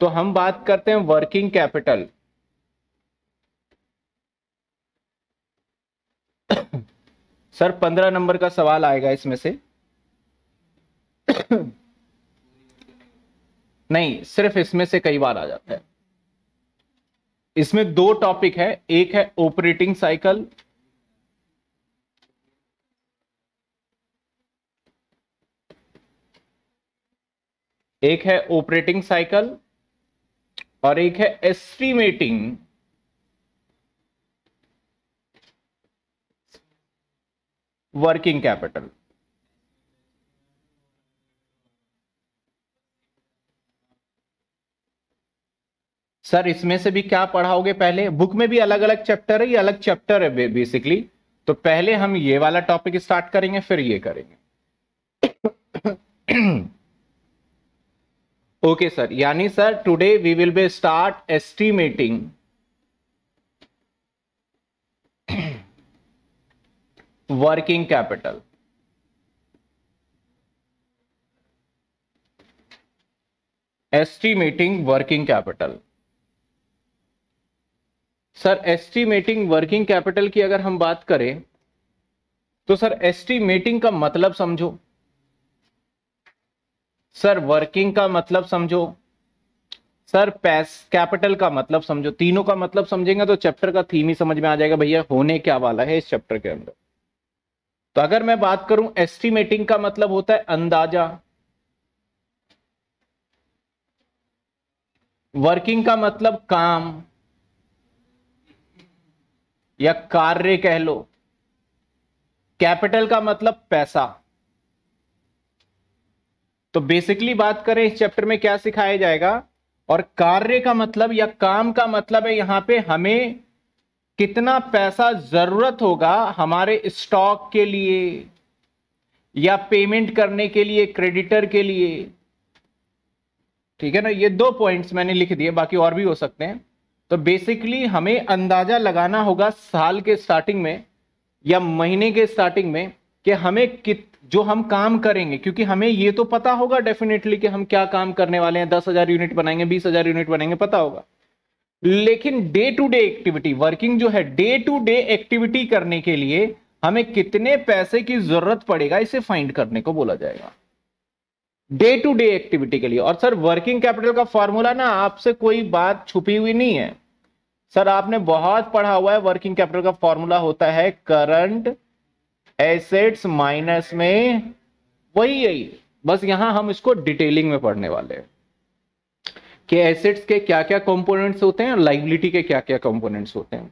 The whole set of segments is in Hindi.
तो हम बात करते हैं वर्किंग कैपिटल सर पंद्रह नंबर का सवाल आएगा इसमें से नहीं सिर्फ इसमें से कई बार आ जाता है इसमें दो टॉपिक है एक है ऑपरेटिंग साइकिल एक है ऑपरेटिंग साइकिल और एक है एस्टिमेटिंग वर्किंग कैपिटल सर इसमें से भी क्या पढ़ाओगे पहले बुक में भी अलग अलग चैप्टर है ये अलग चैप्टर है बेसिकली तो पहले हम ये वाला टॉपिक स्टार्ट करेंगे फिर ये करेंगे ओके सर यानी sir today we will be start estimating working capital estimating working capital sir estimating working capital की अगर हम बात करें तो सर एस्टीमेटिंग का मतलब समझो सर वर्किंग का मतलब समझो सर पैस कैपिटल का मतलब समझो तीनों का मतलब समझेंगे तो चैप्टर का थीम ही समझ में आ जाएगा भैया होने क्या वाला है इस चैप्टर के अंदर तो अगर मैं बात करूं एस्टिमेटिंग का मतलब होता है अंदाजा वर्किंग का मतलब काम या कार्य कह लो कैपिटल का मतलब पैसा तो बेसिकली बात करें इस चैप्टर में क्या सिखाया जाएगा और कार्य का मतलब या काम का मतलब है यहां पे हमें कितना पैसा जरूरत होगा हमारे स्टॉक के लिए या पेमेंट करने के लिए क्रेडिटर के लिए ठीक है ना ये दो पॉइंट्स मैंने लिख दिए बाकी और भी हो सकते हैं तो बेसिकली हमें अंदाजा लगाना होगा साल के स्टार्टिंग में या महीने के स्टार्टिंग में कि हमें कित जो हम काम करेंगे क्योंकि हमें ये तो पता होगा डेफिनेटली कि हम क्या काम करने वाले हैं दस हजार यूनिट बनाएंगे बीस हजार यूनिट बनाएंगे पता होगा लेकिन day to day activity working जो है डे टू डे एक्टिविटी करने के लिए हमें कितने पैसे की जरूरत पड़ेगा इसे फाइंड करने को बोला जाएगा डे टू डे एक्टिविटी के लिए और सर वर्किंग कैपिटल का फॉर्मूला ना आपसे कोई बात छुपी हुई नहीं है सर आपने बहुत पढ़ा हुआ है वर्किंग कैपिटल का फॉर्मूला होता है करंट एसेट्स माइनस में वही यही बस यहां हम इसको डिटेलिंग में पढ़ने वाले हैं कि एसेट्स के क्या क्या कंपोनेंट्स होते हैं और लाइबिलिटी के क्या क्या कंपोनेंट्स होते हैं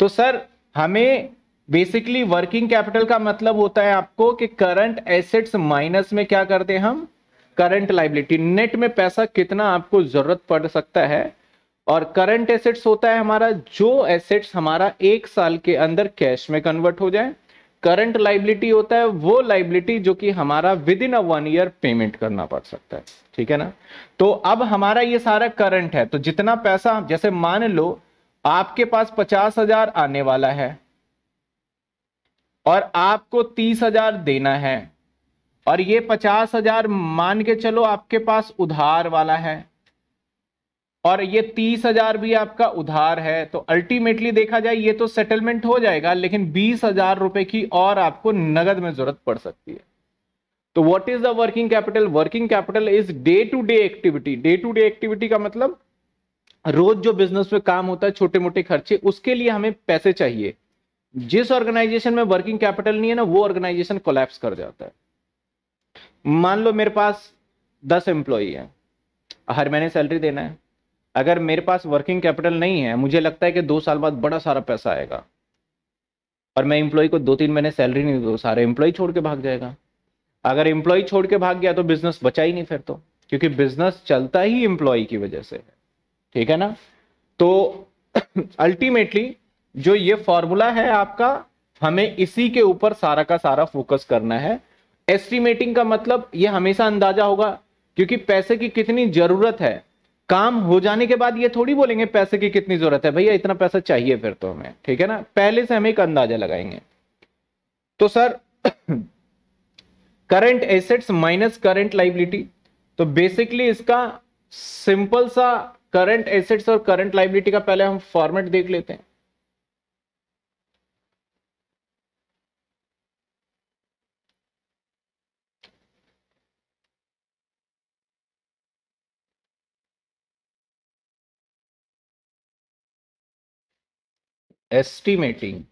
तो सर हमें बेसिकली वर्किंग कैपिटल का मतलब होता है आपको कि करंट एसेट्स माइनस में क्या करते हैं हम करंट लाइबिलिटी नेट में पैसा कितना आपको जरूरत पड़ सकता है और करंट एसेट्स होता है हमारा जो एसेट्स हमारा एक साल के अंदर कैश में कन्वर्ट हो जाए करंट लाइबिलिटी होता है वो लाइबिलिटी जो कि हमारा within a one year payment करना पड़ सकता है ठीक है ना तो अब हमारा ये सारा करंट है तो जितना पैसा जैसे मान लो आपके पास पचास हजार आने वाला है और आपको तीस हजार देना है और ये पचास हजार मान के चलो आपके पास उधार वाला है और ये तीस हजार भी आपका उधार है तो अल्टीमेटली देखा जाए ये तो सेटलमेंट हो जाएगा लेकिन बीस हजार रुपए की और आपको नगद में जरूरत पड़ सकती है तो what is the working capital working capital is day to day activity day to day activity का मतलब रोज जो बिजनेस में काम होता है छोटे मोटे खर्चे उसके लिए हमें पैसे चाहिए जिस ऑर्गेनाइजेशन में वर्किंग कैपिटल नहीं है ना वो ऑर्गेनाइजेशन कोलैप्स कर जाता है मान लो मेरे पास दस एम्प्लॉई है हर महीने सैलरी देना है अगर मेरे पास वर्किंग कैपिटल नहीं है मुझे लगता है कि दो साल बाद बड़ा सारा पैसा आएगा और मैं एम्प्लॉय को दो तीन महीने सैलरी नहीं दो सारे एम्प्लॉय छोड़ के भाग जाएगा अगर एम्प्लॉय छोड़ के भाग गया तो बिजनेस बचा ही नहीं फिर तो क्योंकि बिजनेस चलता ही एम्प्लॉय की वजह से है ठीक है ना तो अल्टीमेटली जो ये फॉर्मूला है आपका हमें इसी के ऊपर सारा का सारा फोकस करना है एस्टिमेटिंग का मतलब ये हमेशा अंदाजा होगा क्योंकि पैसे की कितनी जरूरत है काम हो जाने के बाद ये थोड़ी बोलेंगे पैसे की कितनी जरूरत है भैया इतना पैसा चाहिए फिर तो हमें ठीक है ना पहले से हम एक अंदाजा लगाएंगे तो sir current assets minus current liability तो बेसिकली इसका सिंपल सा करंट एसेट्स और करंट लाइबिलिटी का पहले हम फॉर्मेट देख लेते हैं estimating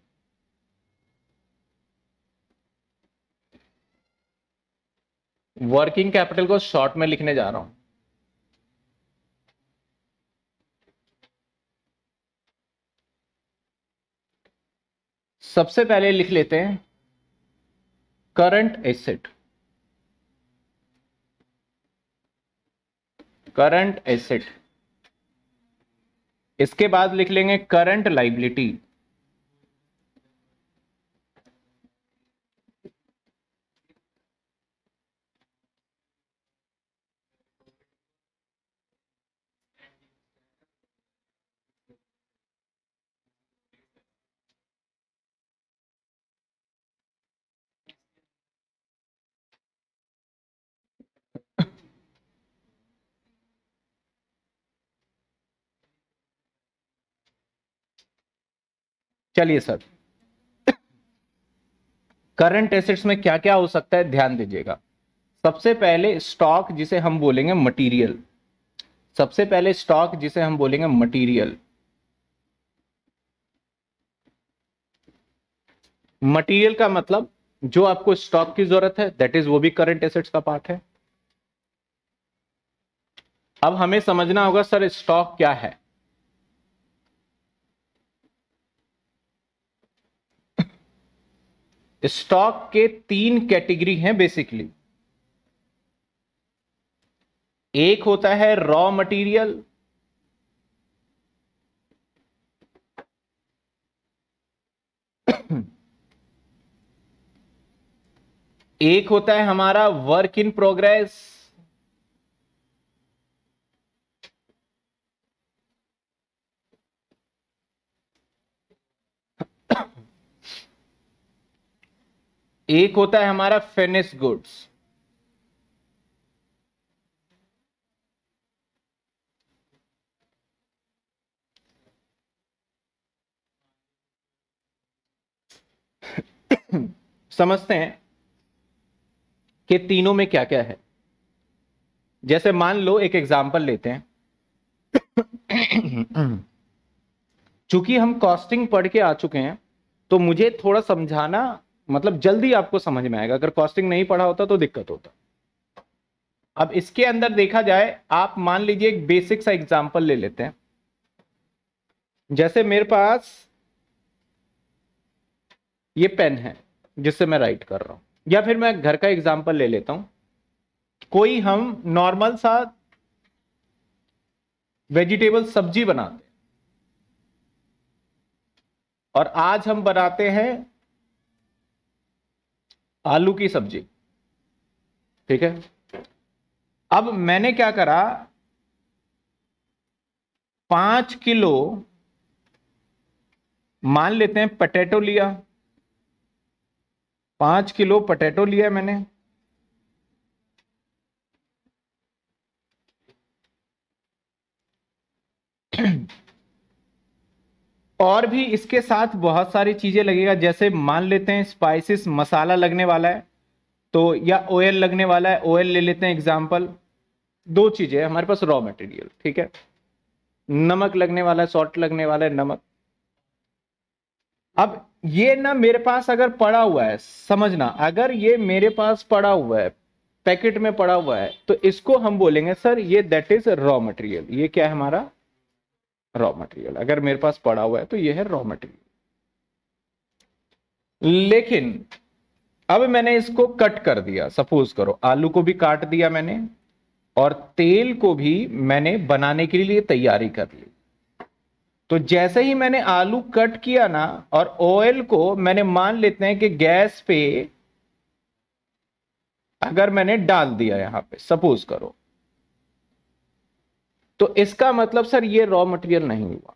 वर्किंग कैपिटल को शॉर्ट में लिखने जा रहा हूं सबसे पहले लिख लेते हैं करंट एसेट करंट एसेट इसके बाद लिख लेंगे करंट लाइबिलिटी चलिए सर करंट एसेट्स में क्या क्या हो सकता है ध्यान दीजिएगा सबसे पहले स्टॉक जिसे हम बोलेंगे मटेरियल सबसे पहले स्टॉक जिसे हम बोलेंगे मटेरियल मटेरियल का मतलब जो आपको स्टॉक की जरूरत है दैट इज वो भी करंट एसेट्स का पार्ट है अब हमें समझना होगा सर स्टॉक क्या है स्टॉक के तीन कैटेगरी हैं बेसिकली एक होता है रॉ मटेरियल एक होता है हमारा वर्क इन प्रोग्रेस एक होता है हमारा फिनिश गुड्स समझते हैं कि तीनों में क्या क्या है जैसे मान लो एक एग्जाम्पल लेते हैं चूंकि हम कॉस्टिंग पढ़ के आ चुके हैं तो मुझे थोड़ा समझाना मतलब जल्दी आपको समझ में आएगा अगर कॉस्टिंग नहीं पढ़ा होता तो दिक्कत होता अब इसके अंदर देखा जाए आप मान लीजिए एक बेसिक सा एग्जाम्पल ले लेते हैं जैसे मेरे पास ये पेन है जिससे मैं राइट कर रहा हूं या फिर मैं घर का एग्जाम्पल ले लेता हूं कोई हम नॉर्मल सा वेजिटेबल सब्जी बनाते हैं और आज हम बनाते हैं आलू की सब्जी ठीक है अब मैंने क्या करा पांच किलो मान लेते हैं पटेटो लिया पांच किलो पटेटो लिया मैंने और भी इसके साथ बहुत सारी चीज़ें लगेगा जैसे मान लेते हैं स्पाइसिस मसाला लगने वाला है तो या ऑयल लगने वाला है ऑयल ले लेते हैं एग्जाम्पल दो चीज़ें हमारे पास रॉ मटेरियल ठीक है नमक लगने वाला है सॉल्ट लगने वाला है नमक अब ये ना मेरे पास अगर पड़ा हुआ है समझना अगर ये मेरे पास पड़ा हुआ है पैकेट में पड़ा हुआ है तो इसको हम बोलेंगे सर ये दैट इज रॉ मटेरियल ये क्या है हमारा रॉ मटेरियल अगर मेरे पास पड़ा हुआ है तो ये है रॉ मटेरियल लेकिन अब मैंने इसको कट कर दिया सपोज करो आलू को भी काट दिया मैंने और तेल को भी मैंने बनाने के लिए तैयारी कर ली तो जैसे ही मैंने आलू कट किया ना और ऑयल को मैंने मान लेते हैं कि गैस पे अगर मैंने डाल दिया यहां पे सपोज करो तो इसका मतलब सर ये रॉ मटेरियल नहीं हुआ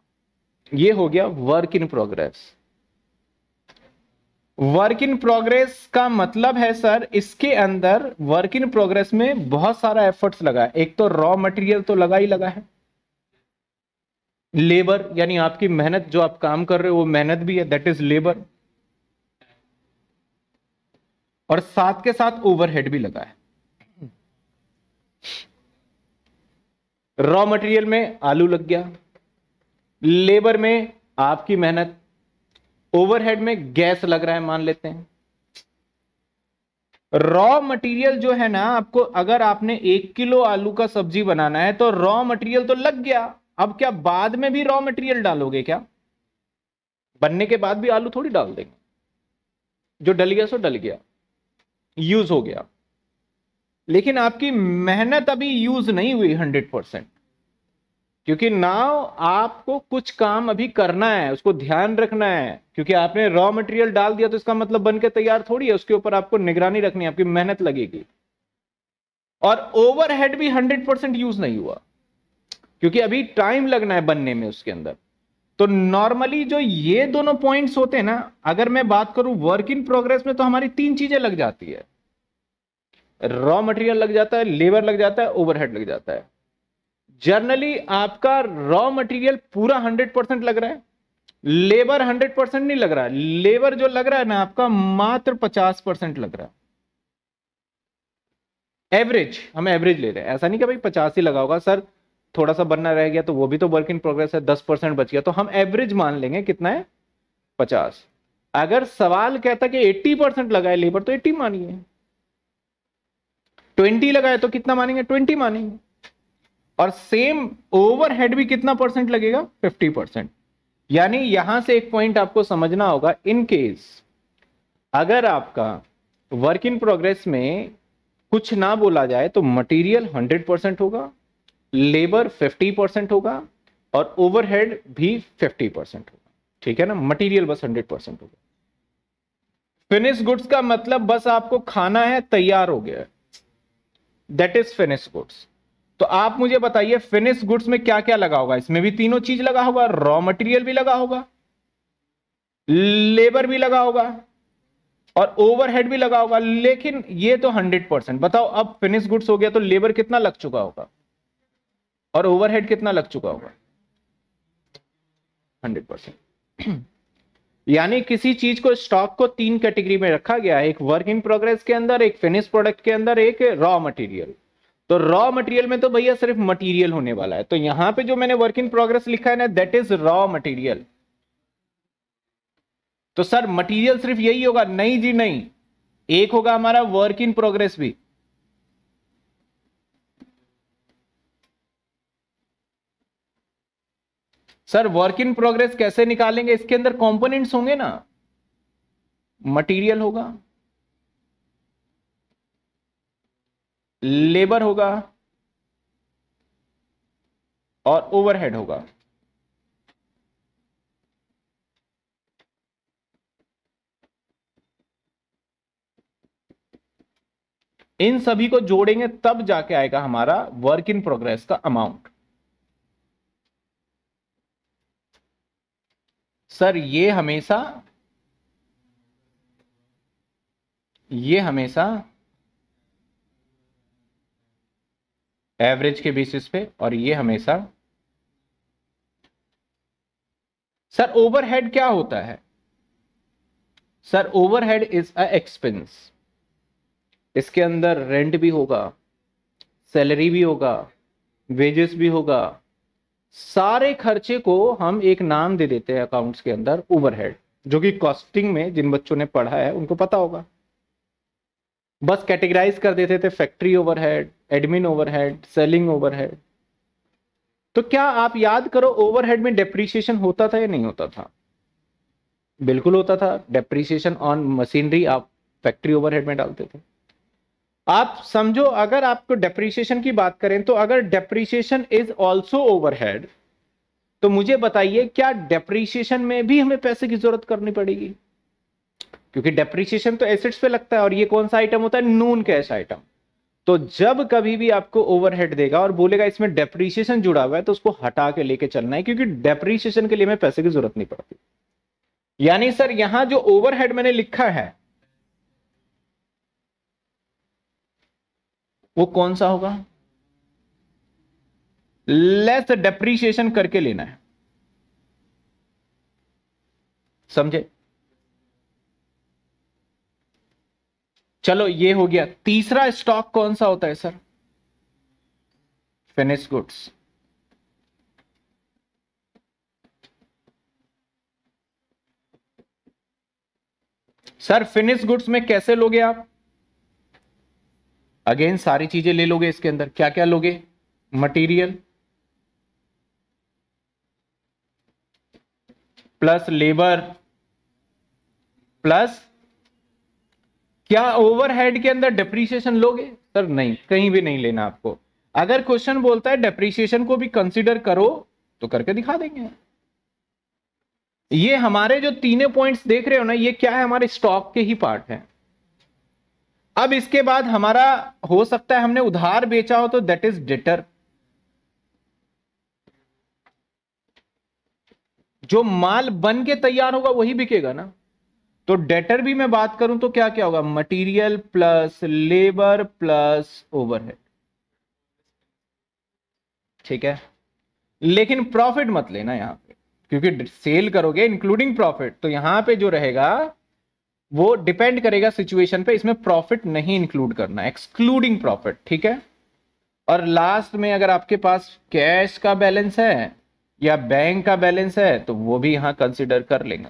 ये हो गया work in progress work in progress का मतलब है सर इसके अंदर वर्क इन प्रोग्रेस में बहुत सारा एफर्ट्स लगा है एक तो रॉ मटेरियल तो लगा ही लगा है लेबर यानी आपकी मेहनत जो आप काम कर रहे हो वो मेहनत भी है दैट इज लेबर और साथ के साथ ओवरहेड भी लगा है रॉ मटेरियल में आलू लग गया लेबर में आपकी मेहनत ओवरहेड में गैस लग रहा है मान लेते हैं रॉ मटेरियल जो है ना आपको अगर आपने एक किलो आलू का सब्जी बनाना है तो रॉ मटेरियल तो लग गया अब क्या बाद में भी रॉ मटेरियल डालोगे क्या बनने के बाद भी आलू थोड़ी डाल देंगे जो डल गया सो डल गया यूज हो गया लेकिन आपकी मेहनत अभी यूज नहीं हुई हंड्रेड परसेंट क्योंकि नाव आपको कुछ काम अभी करना है उसको ध्यान रखना है क्योंकि आपने रॉ मटेरियल डाल दिया तो इसका मतलब बनकर तैयार थोड़ी है उसके ऊपर आपको निगरानी रखनी है आपकी मेहनत लगेगी और ओवरहेड भी हंड्रेड परसेंट यूज नहीं हुआ क्योंकि अभी टाइम लगना है बनने में उसके अंदर तो नॉर्मली जो ये दोनों पॉइंट्स होते हैं ना अगर मैं बात करूं वर्क इन प्रोग्रेस में तो हमारी तीन चीजें लग जाती है रॉ मटेरियल लग जाता है लेबर लग जाता है ओवरहेड लग जाता है जर्नली आपका रॉ मटेरियल पूरा हंड्रेड परसेंट लग रहा है लेबर हंड्रेड परसेंट नहीं लग रहा है लेबर जो लग रहा है ना आपका मात्र पचास परसेंट लग रहा है एवरेज हम एवरेज ले रहे हैं ऐसा नहीं कि भाई पचास ही लगा होगा सर थोड़ा सा बनना रह गया तो वो भी तो वर्क इन प्रोग्रेस है दस परसेंट बच गया तो हम एवरेज मान लेंगे कितना है पचास अगर सवाल कहता कि एट्टी परसेंट लगा है लेबर तो एट्टी मानिए ट्वेंटी लगाए तो कितना मानेंगे ट्वेंटी मानेंगे और सेम ओवरहेड भी कितना परसेंट लगेगा फिफ्टी परसेंट यानी यहां से एक पॉइंट आपको समझना होगा इन केस अगर आपका वर्क इन प्रोग्रेस में कुछ ना बोला जाए तो मटेरियल हंड्रेड परसेंट होगा लेबर फिफ्टी परसेंट होगा और ओवरहेड भी फिफ्टी परसेंट होगा ठीक है ना मटेरियल बस हंड्रेड परसेंट होगा फिनिश गुड्स का मतलब बस आपको खाना है तैयार हो गया है दैट इज फिनिश गुड्स तो आप मुझे बताइए फिनिश गुड्स में क्या क्या लगा होगा इसमें भी तीनों चीज लगा होगा रॉ मटेरियल भी लगा होगा लेबर भी लगा होगा और ओवरहेड भी लगा होगा लेकिन ये तो हंड्रेड परसेंट बताओ अब फिनिश गुड्स हो गया तो लेबर कितना लग चुका होगा और ओवरहेड कितना लग चुका होगा हंड्रेड परसेंट यानी किसी चीज को स्टॉक को तीन कैटेगरी में रखा गया है एक वर्क इन प्रोग्रेस के अंदर एक फिनिश प्रोडक्ट के अंदर एक रॉ मटेरियल तो रॉ मटेरियल में तो भैया सिर्फ मटेरियल होने वाला है तो यहां पे जो मैंने वर्क इन प्रोग्रेस लिखा है ना दैट इज रॉ मटेरियल तो सर मटेरियल सिर्फ यही होगा नहीं जी नहीं एक होगा हमारा वर्क इन प्रोग्रेस भी सर वर्क इन प्रोग्रेस कैसे निकालेंगे इसके अंदर कंपोनेंट्स होंगे ना मटेरियल होगा लेबर होगा और ओवरहेड होगा इन सभी को जोड़ेंगे तब जाके आएगा हमारा वर्क इन प्रोग्रेस का अमाउंट सर ये हमेशा ये हमेशा एवरेज के बेसिस पे और ये हमेशा सर ओवरहेड क्या होता है sir overhead is a expense इसके अंदर रेंट भी होगा सैलरी भी होगा वेजेस भी होगा सारे खर्चे को हम एक नाम दे देते हैं अकाउंट्स के अंदर ओवरहेड जो कि कॉस्टिंग में जिन बच्चों ने पढ़ा है उनको पता होगा बस कैटेगराइज कर देते थे factory overhead admin overhead selling overhead तो क्या आप याद करो ओवरहेड में डेप्रीशिएशन होता था या नहीं होता था बिल्कुल होता था डेप्रीशिएशन ऑन मशीनरी आप फैक्ट्री ओवरहेड में डालते थे आप समझो अगर आपको डेप्रिसिएशन की बात करें तो अगर डेप्रिसिएशन इज ऑल्सो ओवरहेड तो मुझे बताइए क्या डेप्रिसिएशन में भी हमें पैसे की जरूरत करनी पड़ेगी क्योंकि डेप्रिसिएशन तो एसेट्स पे लगता है और ये कौन सा आइटम होता है नून कैश आइटम तो जब कभी भी आपको ओवरहेड देगा और बोलेगा इसमें डेप्रिसिएशन जुड़ा हुआ है तो उसको हटा के लेके चलना है क्योंकि डेप्रिसिएशन के लिए हमें पैसे की जरूरत नहीं पड़ती यानी सर यहां जो ओवरहेड मैंने लिखा है वो कौन सा होगा लेस डेप्रीशिएशन करके लेना है समझे चलो ये हो गया तीसरा स्टॉक कौन सा होता है sir finish goods sir finish goods में कैसे लोगे आप अगेन सारी चीजें ले लोगे इसके अंदर क्या क्या लोगे मटेरियल प्लस लेबर प्लस क्या ओवरहेड के अंदर डेप्रीशिएशन लोगे सर नहीं कहीं भी नहीं लेना आपको अगर क्वेश्चन बोलता है डेप्रीशिएशन को भी कंसिडर करो तो करके दिखा देंगे ये हमारे जो तीनों पॉइंट्स देख रहे हो ना ये क्या है हमारे स्टॉक के ही पार्ट हैं अब इसके बाद हमारा हो सकता है हमने उधार बेचा हो तो दैट इज डेटर जो माल बन के तैयार होगा वही बिकेगा ना तो डेटर भी मैं बात करूं तो क्या क्या होगा material plus labour plus overhead ठीक है लेकिन प्रॉफिट मत लेना यहां पे क्योंकि सेल करोगे इंक्लूडिंग प्रॉफिट तो यहां पे जो रहेगा वो डिपेंड करेगा सिचुएशन पे इसमें प्रॉफिट नहीं इंक्लूड करना एक्सक्लूडिंग प्रॉफिट ठीक है और लास्ट में अगर आपके पास कैश का बैलेंस है या बैंक का बैलेंस है तो वो भी यहां कंसिडर कर लेंगे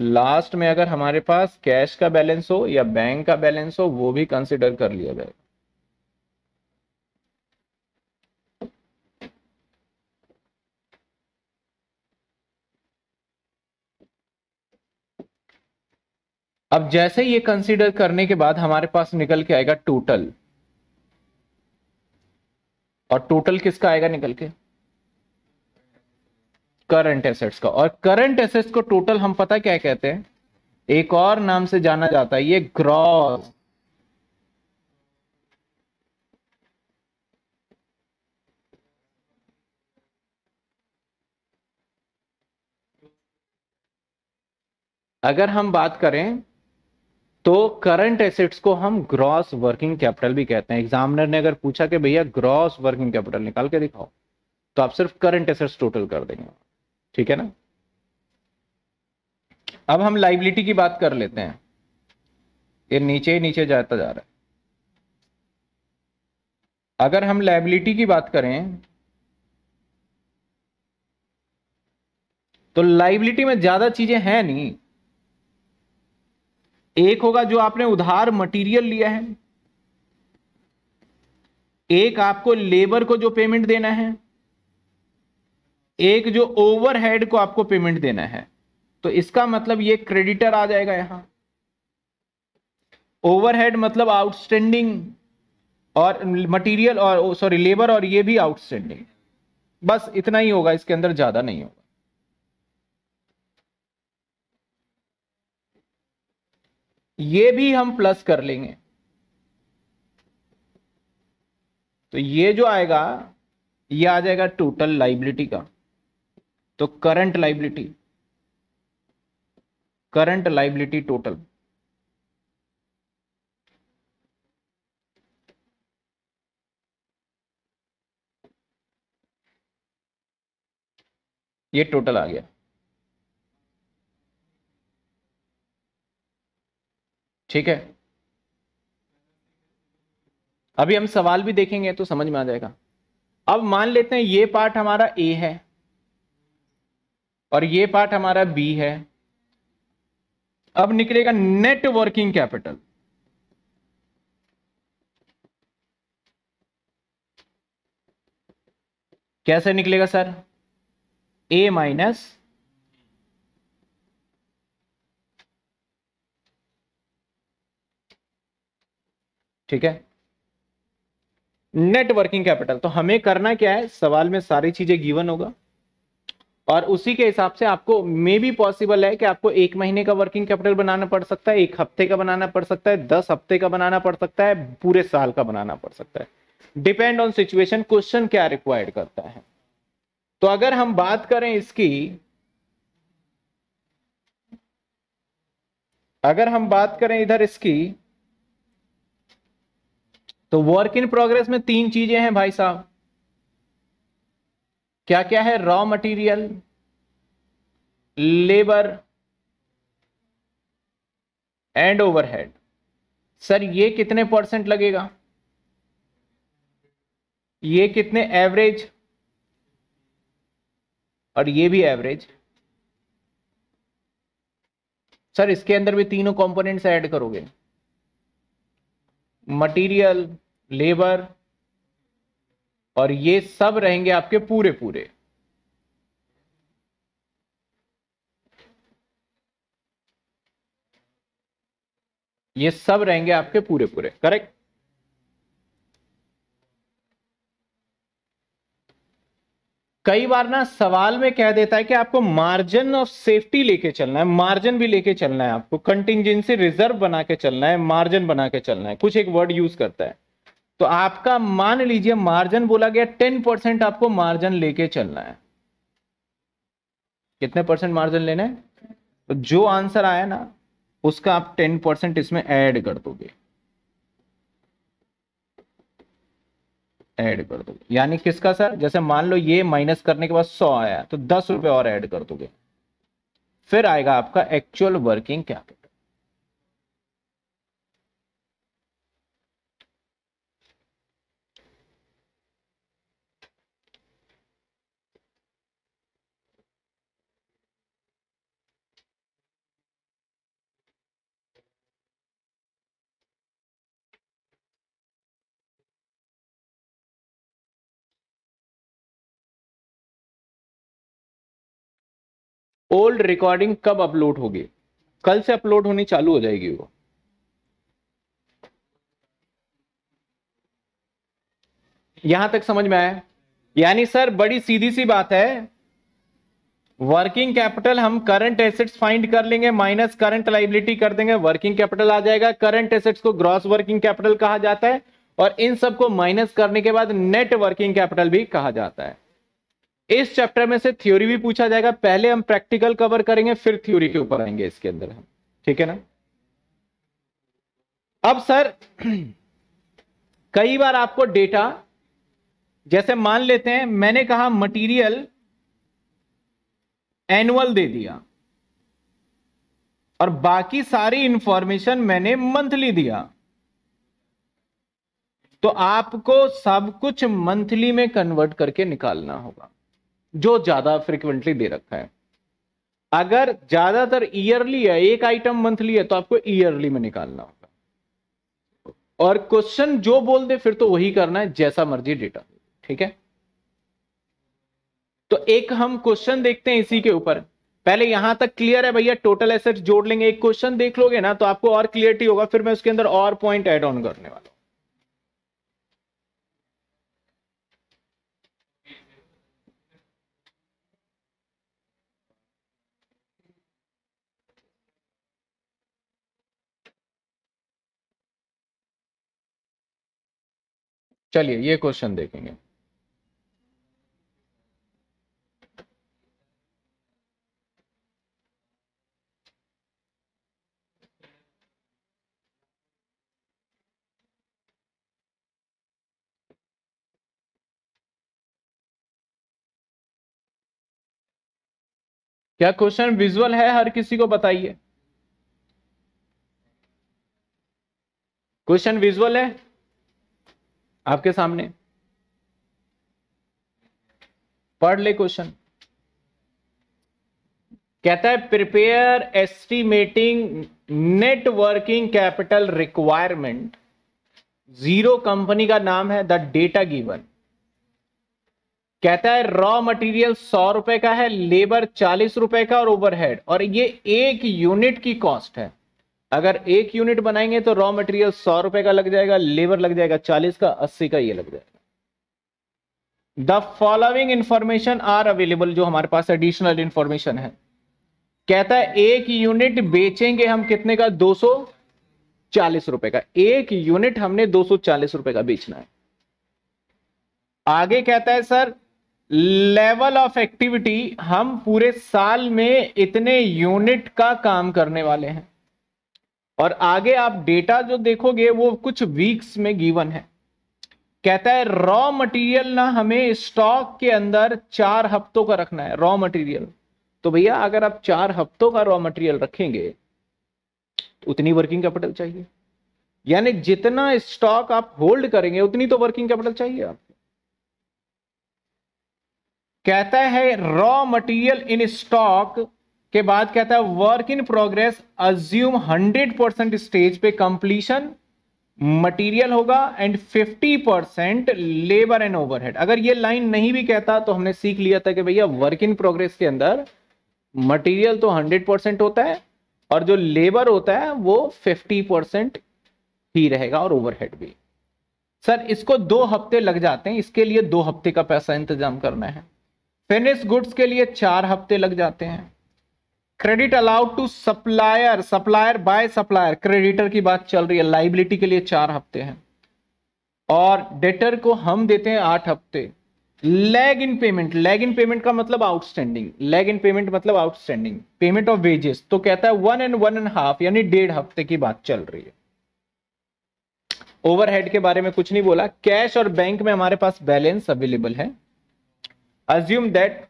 लास्ट में अगर हमारे पास कैश का बैलेंस हो या बैंक का बैलेंस हो वो भी कंसिडर कर लिया जाएगा अब जैसे ये कंसीडर करने के बाद हमारे पास निकल के आएगा टोटल और टोटल किसका आएगा निकल के करंट एसेट्स का और करंट एसेट्स को टोटल हम पता क्या कहते हैं एक और नाम से जाना जाता है ये ग्रॉस अगर हम बात करें तो करंट एसेट्स को हम ग्रॉस वर्किंग कैपिटल भी कहते हैं एग्जामिनर ने अगर पूछा कि भैया ग्रॉस वर्किंग कैपिटल निकाल के दिखाओ तो आप सिर्फ करंट एसेट्स टोटल कर देंगे ठीक है ना अब हम लाइबिलिटी की बात कर लेते हैं ये नीचे ही नीचे जाता जा रहा है अगर हम लाइबिलिटी की बात करें तो लाइबिलिटी में ज्यादा चीजें हैं नहीं एक होगा जो आपने उधार मटेरियल लिया है एक आपको लेबर को जो पेमेंट देना है एक जो ओवरहेड को आपको पेमेंट देना है तो इसका मतलब ये क्रेडिटर आ जाएगा यहां ओवरहेड मतलब आउटस्टैंडिंग और मटेरियल और सॉरी लेबर और ये भी आउटस्टैंडिंग बस इतना ही होगा इसके अंदर ज्यादा नहीं होगा ये भी हम प्लस कर लेंगे तो ये जो आएगा ये आ जाएगा टोटल लाइबिलिटी का तो current liability current liability total ये टोटल आ गया ठीक है अभी हम सवाल भी देखेंगे तो समझ में आ जाएगा अब मान लेते हैं ये पार्ट हमारा ए है और ये पार्ट हमारा बी है अब निकलेगा नेट वर्किंग कैपिटल कैसे निकलेगा सर ए माइनस ठीक है नेट वर्किंग कैपिटल तो हमें करना क्या है सवाल में सारी चीजें गिवन होगा और उसी के हिसाब से आपको मे भी पॉसिबल है कि आपको एक महीने का वर्किंग कैपिटल बनाना पड़ सकता है एक हफ्ते का बनाना पड़ सकता है दस हफ्ते का बनाना पड़ सकता है पूरे साल का बनाना पड़ सकता है डिपेंड ऑन सिचुएशन क्वेश्चन क्या रिक्वायर्ड करता है तो अगर हम बात करें इसकी अगर हम बात करें इधर इसकी तो वर्क इन प्रोग्रेस में तीन चीजें हैं भाई साहब क्या क्या है raw material labour and overhead sir ये कितने परसेंट लगेगा ये कितने एवरेज और ये भी एवरेज सर इसके अंदर भी तीनों कंपोनेंट्स ऐड करोगे मटेरियल लेबर और ये सब रहेंगे आपके पूरे पूरे ये सब रहेंगे आपके पूरे पूरे करेक्ट कई बार ना सवाल में कह देता है कि आपको मार्जिन ऑफ सेफ्टी लेके चलना है मार्जिन भी लेके चलना है आपको कंटिजेंसी रिजर्व बना के चलना है मार्जिन बना के चलना है कुछ एक वर्ड यूज करता है तो आपका मान लीजिए मार्जिन बोला गया टेन परसेंट आपको मार्जिन लेके चलना है कितने परसेंट मार्जिन लेना है तो जो आंसर आया ना उसका आप टेन परसेंट इसमें एड कर दोगे ऐड कर दोगे यानी किसका सर जैसे मान लो ये माइनस करने के बाद सौ आया तो दस रुपये और ऐड कर दोगे फिर आएगा आपका actual working capital old recording कब अपलोड होगी कल से अपलोड होनी चालू हो जाएगी वो यहां तक समझ में आया यानी सर बड़ी सीधी सी बात है वर्किंग कैपिटल हम करंट एसेट्स फाइंड कर लेंगे माइनस करंट लाइबिलिटी कर देंगे वर्किंग कैपिटल आ जाएगा करंट एसेट्स को ग्रॉस वर्किंग कैपिटल कहा जाता है और इन सबको माइनस करने के बाद नेट वर्किंग कैपिटल भी कहा जाता है इस चैप्टर में से थ्योरी भी पूछा जाएगा पहले हम प्रैक्टिकल कवर करेंगे फिर थ्योरी के ऊपर आएंगे इसके अंदर हम ठीक है ना अब सर कई बार आपको डेटा जैसे मान लेते हैं मैंने कहा मटेरियल एनुअल दे दिया और बाकी सारी इंफॉर्मेशन मैंने मंथली दिया तो आपको सब कुछ मंथली में कन्वर्ट करके निकालना होगा जो ज्यादा फ्रिक्वेंटली दे रखा है अगर ज्यादातर ईयरली है एक आइटम मंथली है तो आपको ईयरली में निकालना होगा और क्वेश्चन जो बोल दे फिर तो वही करना है जैसा मर्जी डेटा ठीक है तो एक हम क्वेश्चन देखते हैं इसी के ऊपर पहले यहां तक क्लियर है भैया टोटल एसेट जोड़ लेंगे एक क्वेश्चन देख लोगे ना तो आपको और क्लियरिटी होगा फिर मैं उसके अंदर और पॉइंट एड ऑन करने वाला हूं चलिए ये क्वेश्चन देखेंगे क्या क्वेश्चन विजुअल है हर किसी को बताइए क्वेश्चन विजुअल है आपके सामने पढ़ ले क्वेश्चन कहता है prepare estimating net working capital requirement zero company का नाम है द डेटा गिवन कहता है रॉ मटेरियल सौ रुपए का है लेबर चालीस रुपए का और ओवरहेड और ये एक यूनिट की कॉस्ट है अगर एक यूनिट बनाएंगे तो रॉ मटेरियल सौ रुपए का लग जाएगा लेबर लग जाएगा चालीस का अस्सी का ये लग जाएगा the following information are available जो हमारे पास एडिशनल इंफॉर्मेशन है कहता है एक यूनिट बेचेंगे हम कितने का दो सौ चालीस रुपए का एक यूनिट हमने दो सौ चालीस रुपए का बेचना है आगे कहता है सर लेवल ऑफ एक्टिविटी हम पूरे साल में इतने यूनिट का काम करने वाले हैं और आगे आप डेटा जो देखोगे वो कुछ वीक्स में गिवन है कहता है रॉ मटेरियल ना हमें स्टॉक के अंदर चार हफ्तों का रखना है रॉ मटेरियल तो भैया अगर आप चार हफ्तों का रॉ मटेरियल रखेंगे तो उतनी वर्किंग कैपिटल चाहिए यानी जितना स्टॉक आप होल्ड करेंगे उतनी तो वर्किंग कैपिटल चाहिए आपको कहता है रॉ मटेरियल इन स्टॉक के बाद कहता है work in progress assume 100 percent stage पे कंप्लीशन मटेरियल होगा and 50 percent labour and overhead अगर ये लाइन नहीं भी कहता तो हमने सीख लिया था कि भैया वर्क इन प्रोग्रेस के अंदर मटेरियल तो 100 परसेंट होता है और जो लेबर होता है वो 50 परसेंट ही रहेगा और ओवरहेड भी सर इसको दो हफ्ते लग जाते हैं इसके लिए दो हफ्ते का पैसा इंतजाम करना है फिनिश गुड्स के लिए चार हफ्ते लग जाते हैं credit allowed to supplier supplier by supplier creditor की बात चल रही है लाइबिलिटी के लिए चार हफ्ते हैं और डेटर को हम देते हैं आठ हफ्ते lag in payment lag in payment का मतलब आउटस्टैंडिंग लैग इन पेमेंट मतलब आउटस्टैंडिंग पेमेंट ऑफ वेजेस तो कहता है one and one and half यानी डेढ़ हफ्ते की बात चल रही है ओवरहेड के बारे में कुछ नहीं बोला कैश और बैंक में हमारे पास बैलेंस अवेलेबल है अज्यूम दैट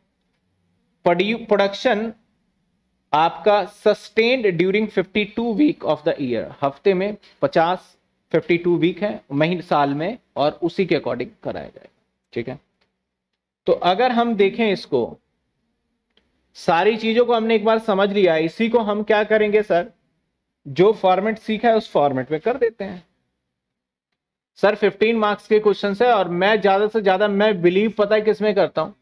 प्रोडक्शन आपका sustained during 52 week of the year हफ्ते में 50 52 वीक है महीने साल में और उसी के अकॉर्डिंग कराया जाएगा ठीक है तो अगर हम देखें इसको सारी चीजों को हमने एक बार समझ लिया इसी को हम क्या करेंगे सर जो फॉर्मेट सीखा है उस फॉर्मेट में कर देते हैं सर 15 मार्क्स के क्वेश्चन है और मैं ज्यादा से ज्यादा मैं बिलीव पता है किसमें करता हूं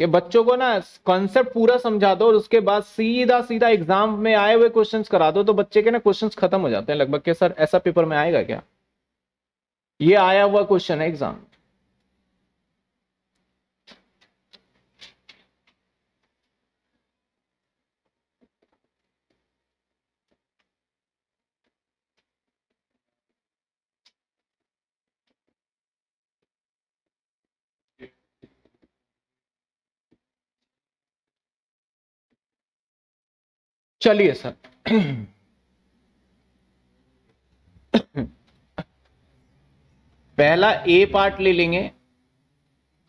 कि बच्चों को ना कॉन्सेप्ट पूरा समझा दो और उसके बाद सीधा सीधा एग्जाम में आए हुए क्वेश्चंस करा दो तो बच्चे के ना क्वेश्चंस खत्म हो जाते हैं लगभग के सर ऐसा पेपर में आएगा क्या ये आया हुआ क्वेश्चन है एग्जाम चलिए सर पहला ए पार्ट ले लेंगे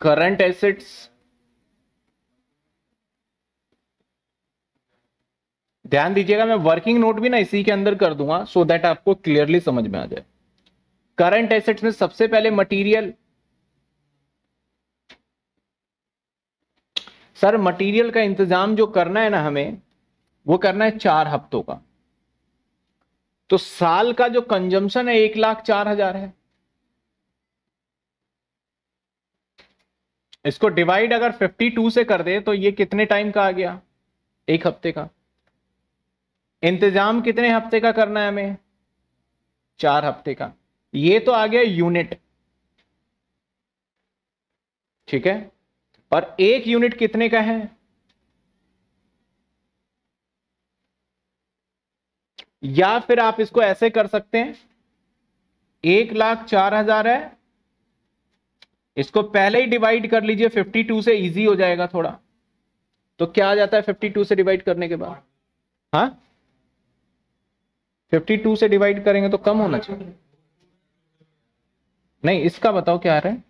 करंट एसेट्स ध्यान दीजिएगा मैं वर्किंग नोट भी ना इसी के अंदर कर दूंगा सो so दैट आपको क्लियरली समझ में आ जाए करंट एसेट्स में सबसे पहले मटेरियल सर मटेरियल का इंतजाम जो करना है ना हमें वो करना है चार हफ्तों का तो साल का जो कंजम्पशन है एक लाख चार हजार है इसको डिवाइड अगर 52 से कर दे तो ये कितने टाइम का आ गया एक हफ्ते का इंतजाम कितने हफ्ते का करना है हमें चार हफ्ते का ये तो आ गया यूनिट ठीक है और एक यूनिट कितने का है या फिर आप इसको ऐसे कर सकते हैं एक लाख चार हजार है इसको पहले ही डिवाइड कर लीजिए 52 से इजी हो जाएगा थोड़ा तो क्या आ जाता है 52 से डिवाइड करने के बाद हाँ 52 से डिवाइड करेंगे तो कम होना चाहिए नहीं इसका बताओ क्या आ रहा है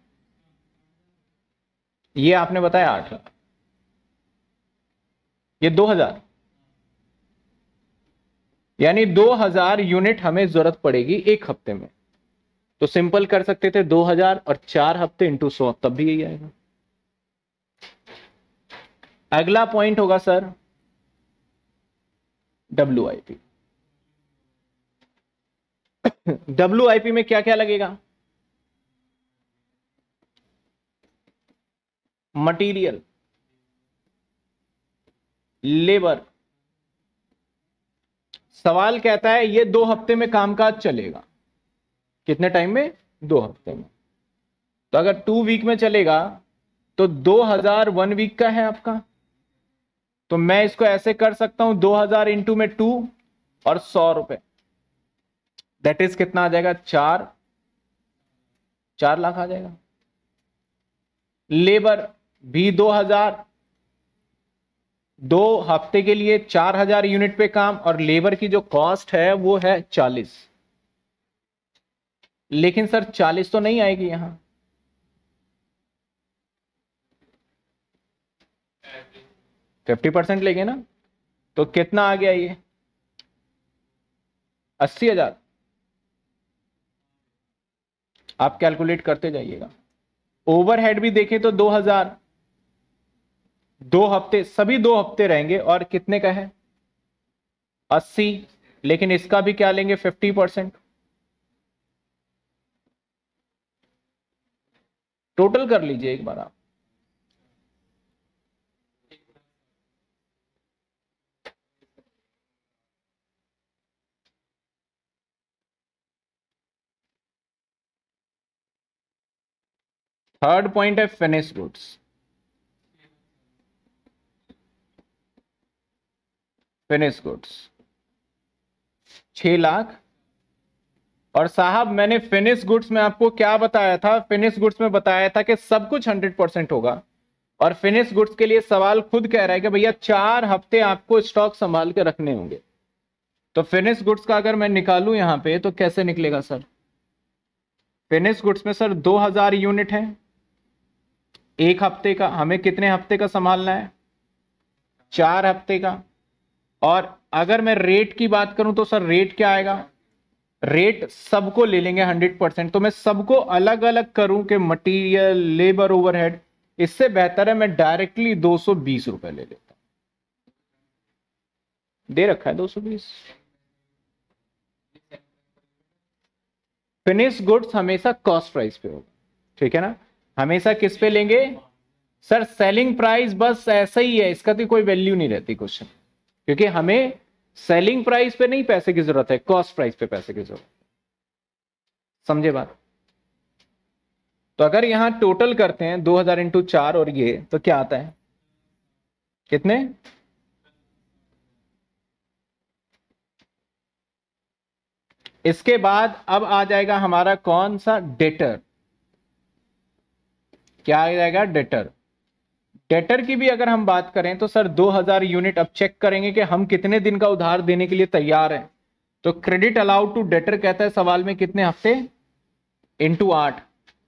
ये आपने बताया आठ लाख ये दो हजार यानी 2000 यूनिट हमें जरूरत पड़ेगी एक हफ्ते में तो सिंपल कर सकते थे 2000 और चार हफ्ते इंटू सौ तब भी यही आएगा अगला पॉइंट होगा sir W I P W I P में क्या क्या लगेगा मटेरियल लेबर सवाल कहता है ये दो हफ्ते में कामकाज चलेगा कितने टाइम में दो हफ्ते में तो अगर टू वीक में चलेगा तो दो हजार वन वीक का है आपका तो मैं इसको ऐसे कर सकता हूं दो हजार इंटू में टू और सौ रुपए दैट इज कितना आ जाएगा चार चार लाख आ जाएगा लेबर भी दो हजार दो हफ्ते के लिए चार हजार यूनिट पे काम और लेबर की जो कॉस्ट है वो है चालीस लेकिन सर चालीस तो नहीं आएगी यहां फिफ्टी परसेंट लेंगे ना तो कितना आ गया ये अस्सी हजार आप कैलकुलेट करते जाइएगा ओवरहेड भी देखें तो दो हजार दो हफ्ते सभी दो हफ्ते रहेंगे और कितने का है अस्सी लेकिन इसका भी क्या लेंगे फिफ्टी परसेंट टोटल कर लीजिए एक बार आप थर्ड पॉइंट है फिनिश गुड्स फिनिश गुड्स छ लाख और साहब मैंने फिनिश गुड्स में आपको क्या बताया था फिनिश गुड्स में बताया था कि सब कुछ हंड्रेड परसेंट होगा और फिनिश गुड्स के लिए सवाल खुद कह रहा है कि भैया चार हफ्ते आपको स्टॉक संभाल के रखने होंगे तो फिनिश गुड्स का अगर मैं निकालू यहां पे तो कैसे निकलेगा सर फिनिश गुड्स में सर 2000 यूनिट है एक हफ्ते का हमें कितने हफ्ते का संभालना है चार हफ्ते का और अगर मैं रेट की बात करूं तो सर रेट क्या आएगा रेट सबको ले लेंगे हंड्रेड परसेंट तो मैं सबको अलग अलग करूं कि मटेरियल लेबर ओवरहेड इससे बेहतर है मैं डायरेक्टली दो सौ बीस रुपए ले लेता दे रखा है दो सौ बीस फिनिश गुड्स हमेशा कॉस्ट प्राइस पे होगा ठीक है ना हमेशा किस पे लेंगे सर सेलिंग प्राइस बस ऐसा ही है इसका तो कोई वैल्यू नहीं रहती क्वेश्चन क्योंकि हमें सेलिंग प्राइस पे नहीं पैसे की जरूरत है कॉस्ट प्राइस पे पैसे की जरूरत समझे बात तो अगर यहां टोटल करते हैं 2000 हजार इंटू चार और ये तो क्या आता है कितने इसके बाद अब आ जाएगा हमारा कौन सा डेटर क्या आ जाएगा डेटर डेटर की भी अगर हम बात करें तो सर 2000 यूनिट अब चेक करेंगे कि हम कितने दिन का उधार देने के लिए तैयार हैं तो क्रेडिट अलाउड टू डेटर कहता है सवाल में कितने हफ्ते इंटू आठ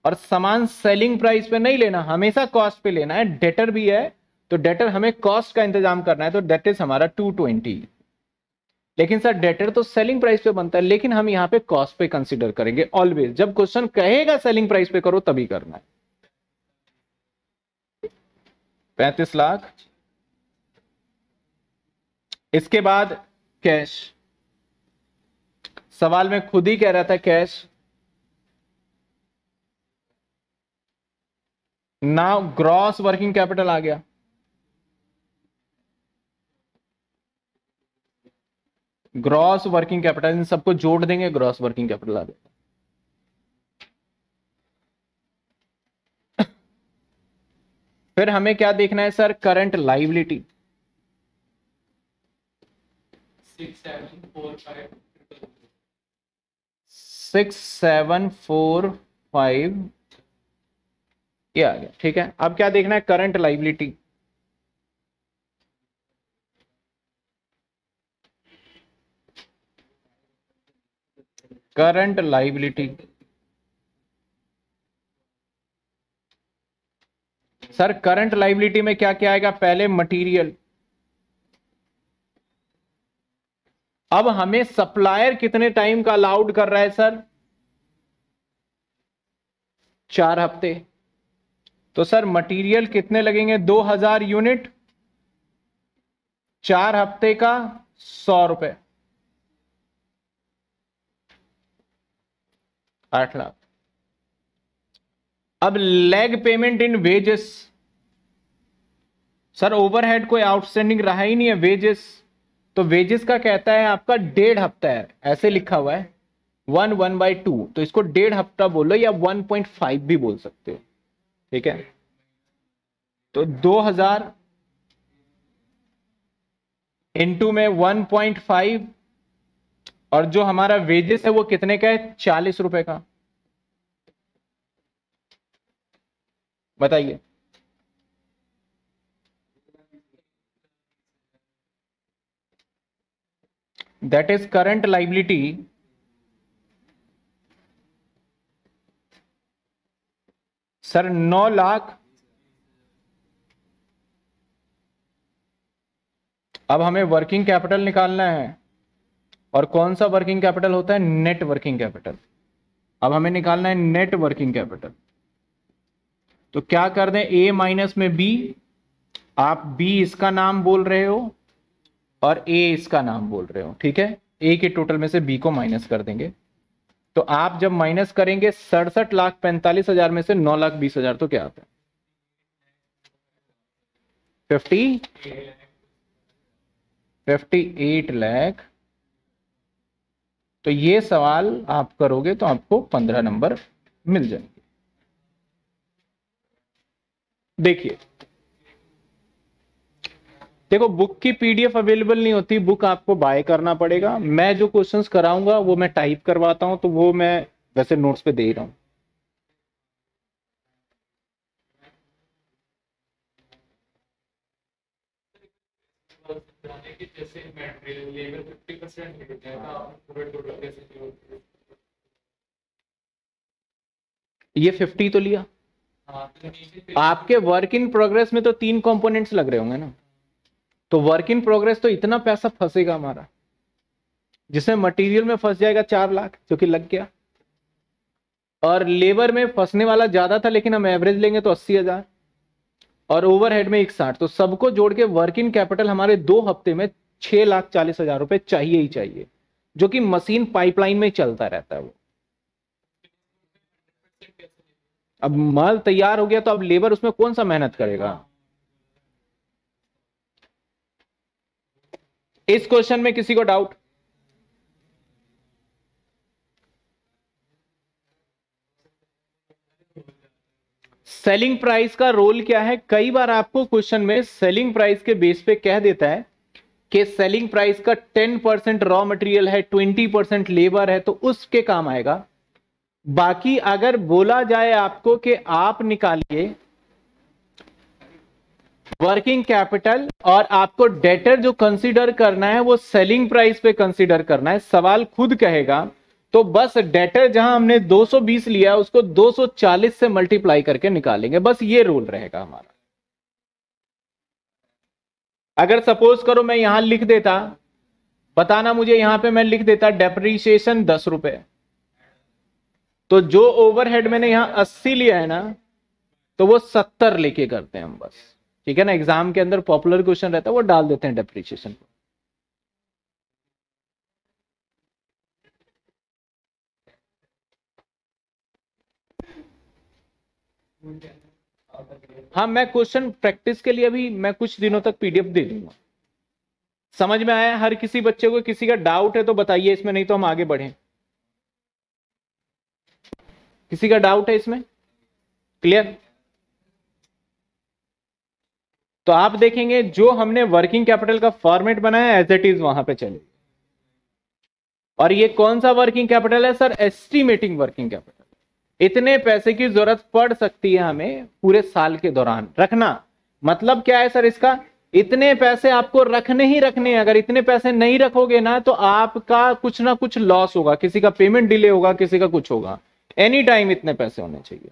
और समान सेलिंग प्राइस पे नहीं लेना हमेशा कॉस्ट पे लेना है डेटर भी है तो डेटर हमें कॉस्ट का इंतजाम करना है तो डेट इज हमारा टू लेकिन सर डेटर तो सेलिंग प्राइस पे बनता है लेकिन हम यहाँ पे कॉस्ट पे कंसिडर करेंगे ऑलवेज जब क्वेश्चन कहेगा सेलिंग प्राइस पे करो तभी करना है पैंतीस लाख इसके बाद कैश सवाल में खुद ही कह रहा था cash now gross working capital आ गया ग्रॉस वर्किंग कैपिटल इन सबको जोड़ देंगे ग्रॉस वर्किंग कैपिटल आ जाएगा फिर हमें क्या देखना है sir current liability six seven four five ये आ गया ठीक है अब क्या देखना है current liability current liability sir current liability में क्या क्या आएगा पहले मटेरियल अब हमें सप्लायर कितने टाइम का अलाउड कर रहा है सर चार हफ्ते तो सर मटेरियल कितने लगेंगे दो हजार यूनिट चार हफ्ते का सौ रुपए आठ लाख अब lag payment in wages sir overhead कोई आउटस्टैंडिंग रहा ही नहीं है वेजेस तो वेजेस का कहता है आपका डेढ़ हफ्ता है ऐसे लिखा हुआ है वन वन बाई टू तो इसको डेढ़ हफ्ता बोलो या वन पॉइंट फाइव भी बोल सकते हो ठीक है तो दो हजार इंटू में वन पॉइंट फाइव और जो हमारा वेजेस है वो कितने का है चालीस रुपए का बताइए that is current liability sir नौ लाख अब हमें वर्किंग कैपिटल निकालना है और कौन सा वर्किंग कैपिटल होता है नेट वर्किंग कैपिटल अब हमें निकालना है नेट वर्किंग कैपिटल तो क्या कर दें ए माइनस में बी आप बी इसका नाम बोल रहे हो और ए इसका नाम बोल रहे हो ठीक है ए के टोटल में से बी को माइनस कर देंगे तो आप जब माइनस करेंगे सड़सठ लाख पैंतालीस हजार में से नौ लाख बीस हजार तो क्या आता है फिफ्टी फिफ्टी एट लैख तो ये सवाल आप करोगे तो आपको पंद्रह नंबर मिल जाएंगे देखिए देखो बुक की पीडीएफ अवेलेबल नहीं होती बुक आपको बाय करना पड़ेगा मैं जो क्वेश्चंस कराऊंगा वो मैं टाइप करवाता हूं तो वो मैं वैसे नोट्स पे दे ही रहा हूं ये फिफ्टी तो लिया आपके वर्क इन प्रोग्रेस में तो तीन कंपोनेंट्स लग रहे होंगे ना तो वर्क इन प्रोग्रेस तो इतना पैसा फंसेगा हमारा जिसमें मटेरियल में फंस जाएगा चार लाख जो कि लग गया और लेबर में फंसने वाला ज्यादा था लेकिन हम एवरेज लेंगे तो अस्सी हजार और ओवरहेड में एक साठ तो सबको जोड़ के वर्क इन कैपिटल हमारे दो हफ्ते में छह लाख चालीस हजार रुपए चाहिए ही चाहिए जो कि मशीन पाइपलाइन में चलता रहता है वो अब माल तैयार हो गया तो अब लेबर उसमें कौन सा मेहनत करेगा इस क्वेश्चन में किसी को डाउट सेलिंग प्राइस का रोल क्या है कई बार आपको क्वेश्चन में सेलिंग प्राइस के बेस पे कह देता है कि सेलिंग प्राइस का 10 परसेंट रॉ मटेरियल है 20 परसेंट लेबर है तो उसके काम आएगा बाकी अगर बोला जाए आपको कि आप निकालिए वर्किंग कैपिटल और आपको डेटर जो कंसीडर करना है वो सेलिंग प्राइस पे कंसीडर करना है सवाल खुद कहेगा तो बस डेटर जहां हमने 220 लिया है उसको 240 से मल्टीप्लाई करके निकालेंगे बस ये रूल रहेगा हमारा अगर सपोज करो मैं यहां लिख देता बताना मुझे यहां पे मैं लिख देता डेप्रीशिएशन दस रुपए तो जो ओवरहेड मैंने यहां 80 लिया है ना तो वो 70 लेके करते हैं हम बस ठीक है ना एग्जाम के अंदर पॉपुलर क्वेश्चन रहता है वो डाल देते हैं डेप्रिशिएशन हाँ मैं क्वेश्चन प्रैक्टिस के लिए भी मैं कुछ दिनों तक पीडीएफ दे दूंगा समझ में आया हर किसी बच्चे को किसी का डाउट है तो बताइए इसमें नहीं तो हम आगे बढ़े किसी का डाउट है इसमें क्लियर तो आप देखेंगे जो हमने वर्किंग कैपिटल का फॉर्मेट बनाया एज एट इज वहां पे चले और ये कौन सा वर्किंग कैपिटल है सर एस्टिमेटिंग वर्किंग कैपिटल इतने पैसे की जरूरत पड़ सकती है हमें पूरे साल के दौरान रखना मतलब क्या है सर इसका इतने पैसे आपको रखने ही रखने हैं अगर इतने पैसे नहीं रखोगे ना तो आपका कुछ ना कुछ लॉस होगा किसी का पेमेंट डिले होगा किसी का कुछ होगा एनी टाइम इतने पैसे होने चाहिए